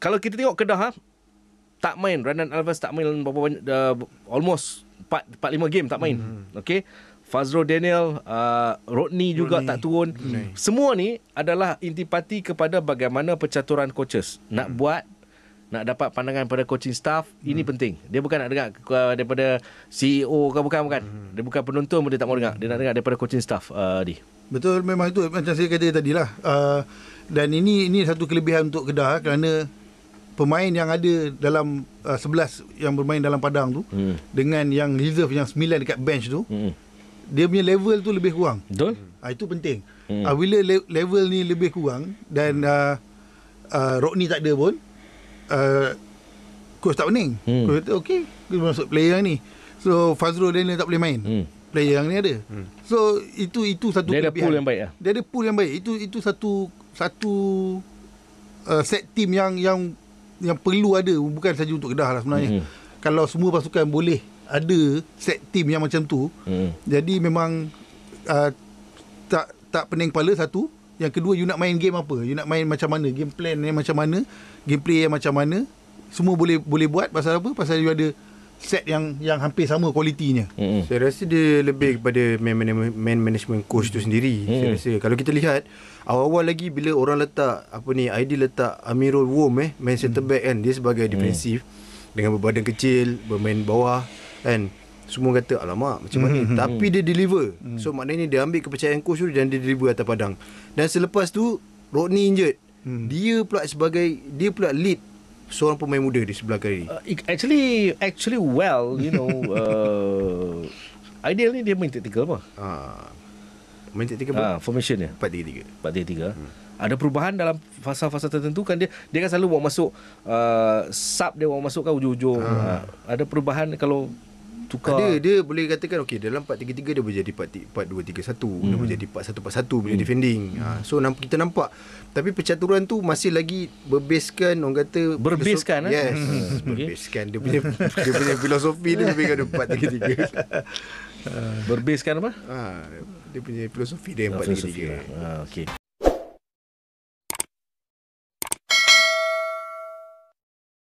kalau kita tengok Kedah ha, tak main Randan Alves tak main berapa banyak uh, almost 4 5 game tak main. hmm Okay. Fazro Daniel, uh, Rodney juga Rodney. tak turun. Rodney. Semua ni adalah intipati kepada bagaimana pencaturan coaches. Nak mm. buat nak dapat pandangan pada coaching staff mm. ini hmm. penting. Dia bukan nak dengar daripada CEO ke bukan bukan. Mm. Dia bukan penonton pun dia tak mau dengar. Dia nak dengar daripada coaching staff uh, di. Betul memang itu macam saya kata tadi lah. Uh, dan ini ini satu kelebihan untuk Kedah kerana pemain yang ada dalam uh, 11 yang bermain dalam padang tu hmm. dengan yang reserve yang 9 dekat bench tu hmm. dia punya level tu lebih kurang betul ha, itu penting hmm. ha, bila le- level ni lebih kurang dan uh, uh, Rodney tak ada pun uh, coach tak pening hmm. coach kata okay dia masuk player ni so Fazrul Daniel tak boleh main hmm player yang ni ada. Hmm. So itu itu satu dia kelebihan. ada yang baik lah. Dia ada pool yang baik. Itu itu satu satu uh, set team yang yang yang perlu ada bukan saja untuk Kedah lah sebenarnya. Mm-hmm. Kalau semua pasukan boleh ada set team yang macam tu. Mm-hmm. Jadi memang uh, tak tak pening kepala satu. Yang kedua you nak main game apa? You nak main macam mana? Game plan yang macam mana? Gameplay yang macam mana? Semua boleh boleh buat pasal apa? Pasal you ada set yang yang hampir sama kualitinya. Mm-hmm. Saya rasa dia lebih kepada man, man, man management coach mm-hmm. tu sendiri. Mm-hmm. Saya rasa kalau kita lihat awal-awal lagi bila orang letak apa ni ID letak Amirul Wom eh main mm-hmm. center mm. back kan dia sebagai mm-hmm. defensif dengan berbadan kecil, bermain bawah kan semua kata alamak macam mana mm-hmm. tapi mm-hmm. dia deliver. Mm-hmm. So maknanya dia ambil kepercayaan coach tu dan dia deliver atas padang. Dan selepas tu Rodney injured. Mm-hmm. Dia pula sebagai dia pula lead seorang pemain muda di sebelah kiri? Uh, actually, actually well, you know, uh, ideal ni dia main tactical apa? Uh, main tactical apa? Uh, formation dia. 4-3-3. 4-3-3. Hmm. Ada perubahan dalam fasa-fasa tertentu kan dia dia kan selalu buat masuk uh, sub dia buat masuk kan ujung Uh. Ah. Uh, ada perubahan kalau tukar ada dia boleh katakan okey dalam 433 dia boleh jadi 4 3 2 3 1 hmm. dia boleh hmm. jadi 4 1 4 1 hmm. boleh defending hmm. ha. so nampak kita nampak tapi percaturan tu masih lagi berbeskan orang kata berbeskan eh? hmm. yes eh? berbeskan dia punya dia punya filosofi dia lebih kepada 4 3 3 berbeskan apa ha. dia punya filosofi dia yang 4 3 3 ha okey